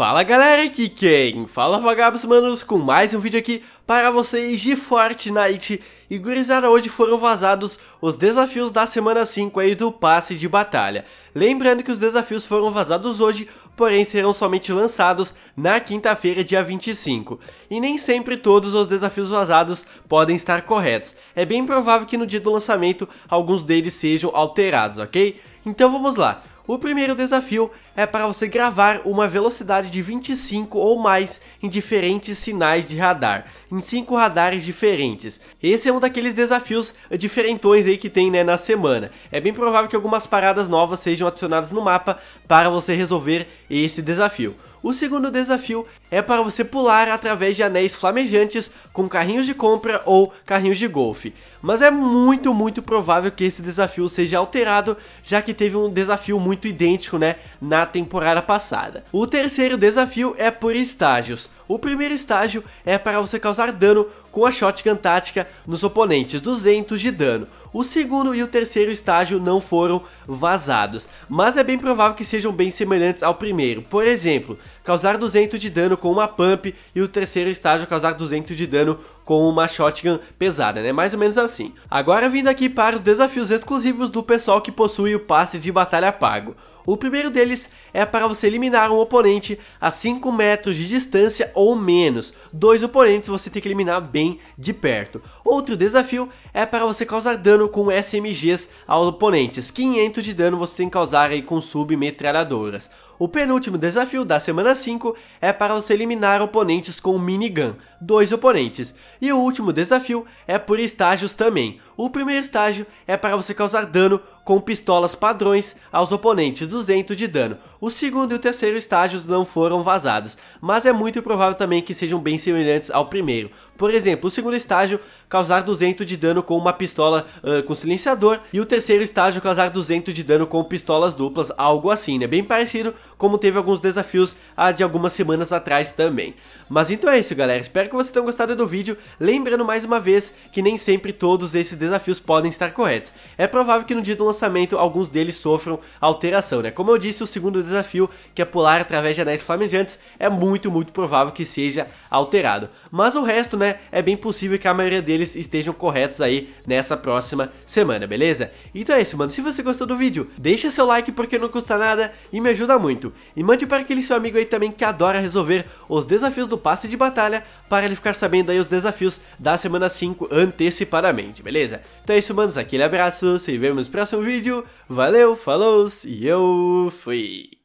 Fala galera, aqui quem? Fala vagabos manos, com mais um vídeo aqui para vocês de Fortnite E gurizada, hoje foram vazados os desafios da semana 5 aí do passe de batalha Lembrando que os desafios foram vazados hoje, porém serão somente lançados na quinta-feira dia 25 E nem sempre todos os desafios vazados podem estar corretos É bem provável que no dia do lançamento alguns deles sejam alterados, ok? Então vamos lá o primeiro desafio é para você gravar uma velocidade de 25 ou mais em diferentes sinais de radar, em cinco radares diferentes. Esse é um daqueles desafios diferentões aí que tem né, na semana. É bem provável que algumas paradas novas sejam adicionadas no mapa para você resolver esse desafio. O segundo desafio é para você pular através de anéis flamejantes com carrinhos de compra ou carrinhos de golfe. Mas é muito, muito provável que esse desafio seja alterado, já que teve um desafio muito idêntico, né, na temporada passada. O terceiro desafio é por estágios. O primeiro estágio é para você causar dano com a Shotgun Tática nos oponentes, 200 de dano. O segundo e o terceiro estágio não foram vazados, mas é bem provável que sejam bem semelhantes ao primeiro. Por exemplo, causar 200 de dano com uma pump e o terceiro estágio causar 200 de dano com uma shotgun pesada, né? Mais ou menos assim. Agora vindo aqui para os desafios exclusivos do pessoal que possui o passe de batalha pago. O primeiro deles é para você eliminar um oponente a 5 metros de distância ou menos. Dois oponentes você tem que eliminar bem bem de perto. Outro desafio é para você causar dano com SMGs aos oponentes. 500 de dano você tem que causar aí com submetralhadoras. O penúltimo desafio da semana 5 é para você eliminar oponentes com minigun, dois oponentes. E o último desafio é por estágios também. O primeiro estágio é para você causar dano com pistolas padrões aos oponentes 200 de dano. O segundo e o terceiro estágios não foram vazados, mas é muito provável também que sejam bem semelhantes ao primeiro. Por exemplo, o segundo estágio causar 200 de dano com uma pistola uh, com silenciador e o terceiro estágio causar 200 de dano com pistolas duplas, algo assim, né? Bem parecido como teve alguns desafios uh, de algumas semanas atrás também. Mas então é isso, galera. Espero que vocês tenham gostado do vídeo. Lembrando mais uma vez que nem sempre todos esses desafios podem estar corretos. É provável que no dia do lançamento lançamento, alguns deles sofram alteração, né? Como eu disse, o segundo desafio, que é pular através de anéis flamejantes, é muito, muito provável que seja alterado. Mas o resto, né, é bem possível que a maioria deles estejam corretos aí nessa próxima semana, beleza? Então é isso, mano. Se você gostou do vídeo, deixa seu like porque não custa nada e me ajuda muito. E mande para aquele seu amigo aí também que adora resolver os desafios do passe de batalha para ele ficar sabendo aí os desafios da semana 5 antecipadamente, beleza? Então é isso, manos. Aquele abraço, se vemos no próximo vídeo. Valeu, falou e eu fui!